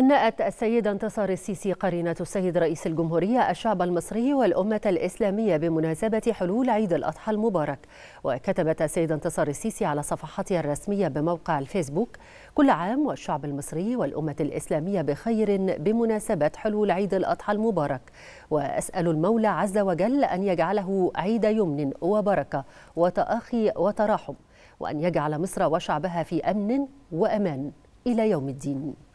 هنأت السيدة انتصار السيسي قرينة السيد رئيس الجمهورية الشعب المصري والأمة الإسلامية بمناسبة حلول عيد الأضحى المبارك وكتبت السيدة انتصار السيسي على صفحتها الرسمية بموقع الفيسبوك كل عام والشعب المصري والأمة الإسلامية بخير بمناسبة حلول عيد الأضحى المبارك وأسأل المولى عز وجل أن يجعله عيد يمن وبركة وتأخي وتراحم وأن يجعل مصر وشعبها في أمن وأمان إلى يوم الدين